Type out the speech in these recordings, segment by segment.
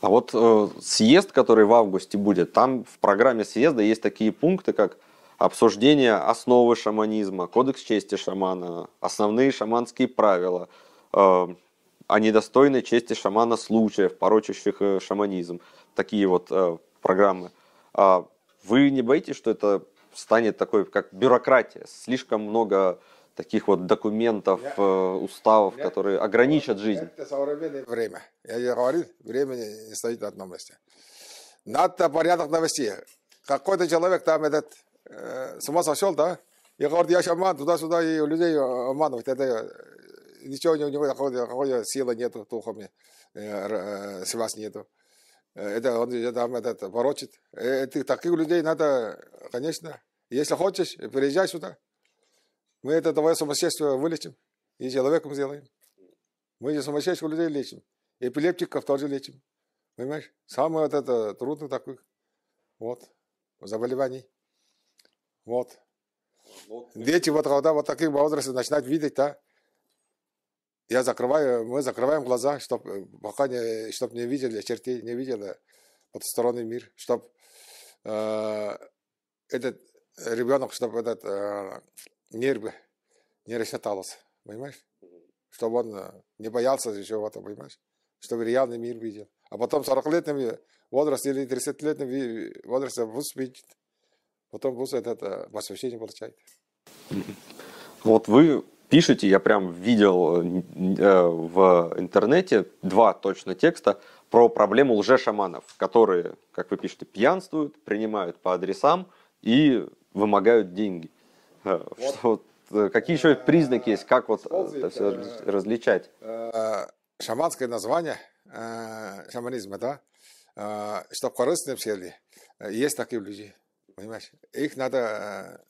А вот э, съезд, который в августе будет, там в программе съезда есть такие пункты, как обсуждение основы шаманизма, кодекс чести шамана, основные шаманские правила, э, о недостойной чести шамана случаев, порочащих э, шаманизм. Такие вот э, программы. А вы не боитесь, что это станет такой, как бюрократия, слишком много таких вот документов, э, уставов, которые ограничат жизнь. Это современное время. Я же говорю, время не стоит на одном месте. Надо порядок навести. Какой-то человек там этот э, с ума сошел, да? Я говорю, я шаман, туда-сюда, и людей э, обманывать. Это э, ничего у него такой, такой силы нету, духами, э, э, с нету. Э, это он там этот, ворочит. Этих, таких людей надо, конечно, если хочешь, приезжай сюда. Мы это твое сумасшествие вылечим и человеком сделаем. Мы не сумасшедших людей лечим. Эпилептиков тоже лечим. Понимаешь? Самое вот это трудное такое. Вот. Заболеваний. Вот. вот. Дети вот когда вот таких возрасте начинают видеть, да? Я закрываю, мы закрываем глаза, чтобы э, пока не, чтоб не видели чертей, не видели потусторонний мир, чтобы э, этот ребенок, чтобы этот э, нервы не расшаталось, понимаешь? Чтобы он э, не боялся еще этого, понимаешь? Чтобы реальный мир видел. А потом 40-летнем возрасте или 30-летнем возрасте вуз видит. Потом вуз это посвящение э, получает. Вот вы пишете, я прям видел э, в интернете два точно текста про проблему лжешаманов, которые, как вы пишете, пьянствуют, принимают по адресам и вымогают деньги. Вот. Что, э, какие еще признаки есть, как вот э, это все э, различать? Шаманское название шаманизма, да, Чтобы в корыстном есть такие люди, понимаешь? Их надо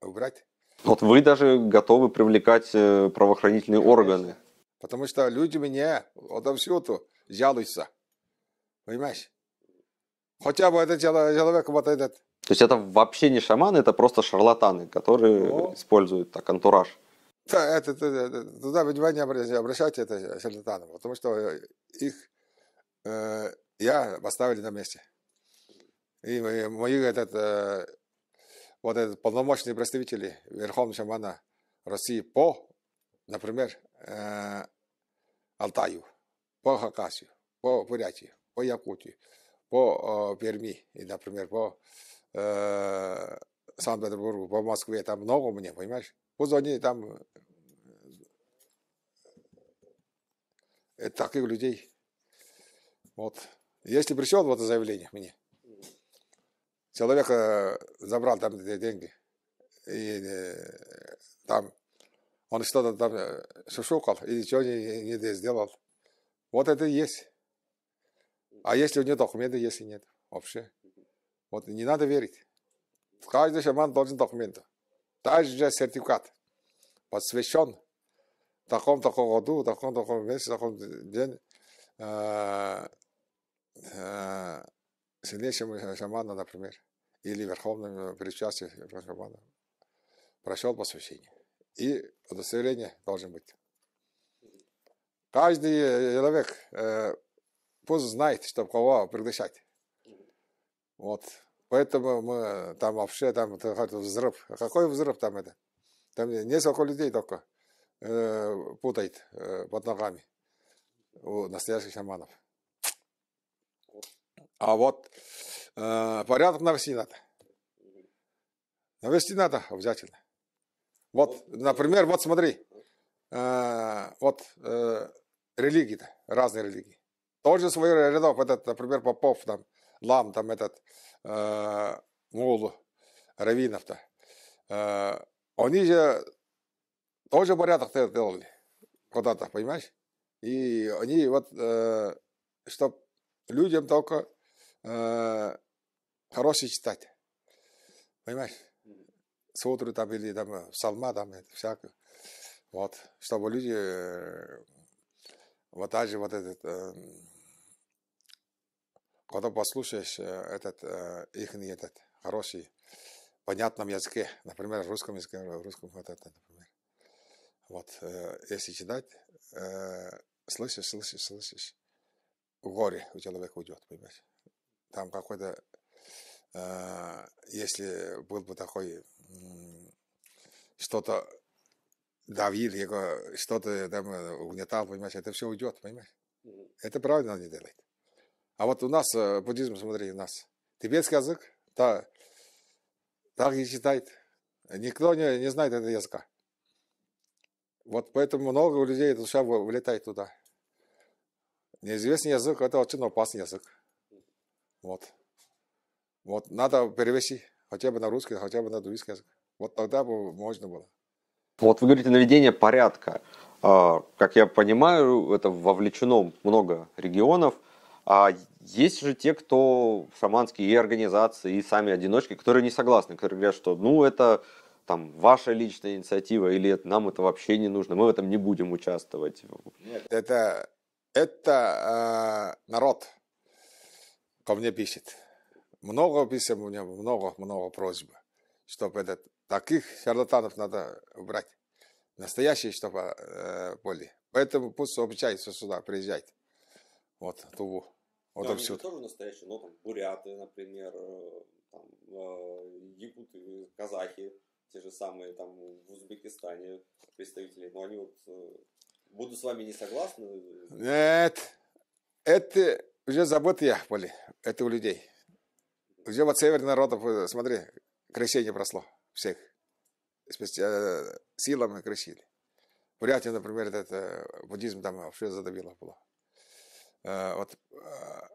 убрать. Вот вы даже готовы привлекать правоохранительные органы. Потому что люди меня отовсюду жалуются. Понимаешь? Хотя бы этот человек, вот этот, то есть это вообще не шаманы, это просто шарлатаны, которые О. используют так антураж. Да, это, это, туда внимание не обращайте, это шарлатаны, потому что э, их э, я поставили на месте. И мои этот, э, вот этот полномочные представители Верховного шамана России по, например, э, Алтаю, по Хакасию, по Бурятии, по Якутии, по э, Перми и, например, по э, Санкт-Петербургу, по Москве, там много мне, понимаешь? Вот они там это э, таких людей. Вот. Если пришел вот заявление мне, человека э, забрал там деньги, и э, там он что-то там э, шушукал и ничего не, не, не сделал. Вот это и есть. А если у него документы, если нет, вообще. Вот не надо верить. Каждый шаман должен документы. также сертификат. Посвящен такому-такому году, такому-такому таком такому в таком день э, э, сильнейшему шаману, например, или верховным причастию шамана прошел посвящение. И удостоверение должен быть. Каждый человек э, пусть знает, что кого приглашать. Вот. Поэтому мы там вообще, там взрыв. Какой взрыв там это? Там несколько людей только э, путает э, под ногами у настоящих шаманов. А вот э, порядок навести надо. Навести надо обязательно. Вот, например, вот смотри, э, вот э, религии-то, разные религии. Тоже свои рядов, этот, например, попов там, лам, там этот, э, мол, раввинов-то, э, они же тоже порядок делали куда-то, понимаешь? И они вот, э, чтобы людям только э, хорошее читать, понимаешь? Сутру там или там псалма э, там это всякое. Вот, чтобы люди, э, вот даже вот этот... Э, когда послушаешь э, этот э, их этот хороший, понятном языке, например, русском языке, э, русском вот это, например. Вот, если читать, слышишь, слышишь, слышишь, горе у человека уйдет, понимаешь. Там какой-то, если был бы такой, что-то давил что-то там угнетал, понимаешь, это все уйдет, понимаешь. Это правильно не делать. А вот у нас э, буддизм, смотри, у нас тибетский язык, да, так и читает. Никто не, не знает этого языка. Вот поэтому много людей душа вылетает туда. Неизвестный язык – это очень опасный язык. Вот. Вот надо перевести хотя бы на русский, хотя бы на дуйский язык. Вот тогда бы можно было. Вот вы говорите наведение порядка. А, как я понимаю, это вовлечено много регионов – а есть же те, кто шаманские и организации, и сами одиночки, которые не согласны, которые говорят, что ну это там ваша личная инициатива или это, нам это вообще не нужно, мы в этом не будем участвовать. Нет, это это э, народ ко мне пишет. Много писем у меня, много-много просьб, чтобы этот, таких шарлатанов надо убрать. Настоящие, чтобы а, э, были. Поэтому пусть обучаются сюда, приезжайте. Вот Туву. Вот да, все. тоже настоящие, но там буряты, например, э, там, э, якуты, казахи, те же самые там в Узбекистане представители. Но они вот э, буду с вами не согласны. Нет, это уже забытые были, это у людей. Уже вот север народов, смотри, крещение прошло всех. Силами крестили. Бурятия, например, это, это буддизм там вообще задавило было. Э, вот, а,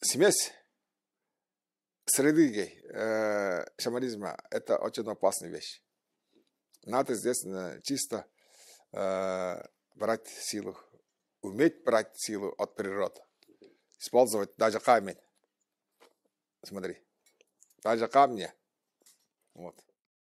смесь с религией э, шаманизма – это очень опасная вещь. Надо здесь э, чисто брать силу, уметь брать силу от природы, использовать даже камень. Смотри, даже камни. Вот.